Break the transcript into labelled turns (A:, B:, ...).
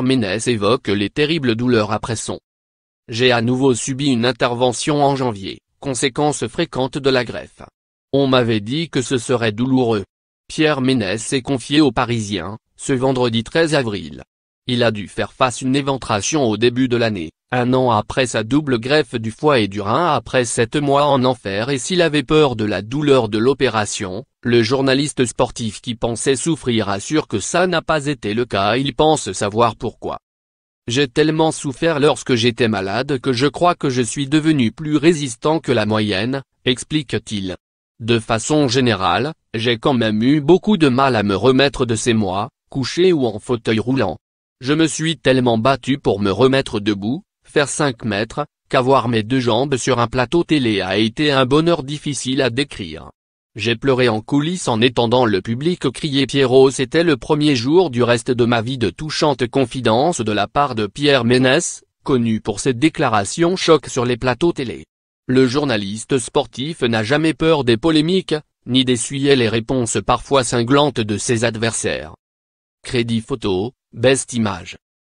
A: Ménès évoque les terribles douleurs après son. J'ai à nouveau subi une intervention en janvier, conséquence fréquente de la greffe. On m'avait dit que ce serait douloureux. Pierre Ménès s'est confié aux Parisiens, ce vendredi 13 avril. Il a dû faire face une éventration au début de l'année, un an après sa double greffe du foie et du rein après sept mois en enfer et s'il avait peur de la douleur de l'opération, le journaliste sportif qui pensait souffrir assure que ça n'a pas été le cas il pense savoir pourquoi. J'ai tellement souffert lorsque j'étais malade que je crois que je suis devenu plus résistant que la moyenne, explique-t-il. De façon générale, j'ai quand même eu beaucoup de mal à me remettre de ces mois, couché ou en fauteuil roulant. Je me suis tellement battu pour me remettre debout, faire 5 mètres, qu'avoir mes deux jambes sur un plateau télé a été un bonheur difficile à décrire. J'ai pleuré en coulisses en étendant le public crier Pierrot c'était le premier jour du reste de ma vie de touchante confidence de la part de Pierre Ménès, connu pour ses déclarations choc sur les plateaux télé. Le journaliste sportif n'a jamais peur des polémiques, ni d'essuyer les réponses parfois cinglantes de ses adversaires. Crédit photo, best image.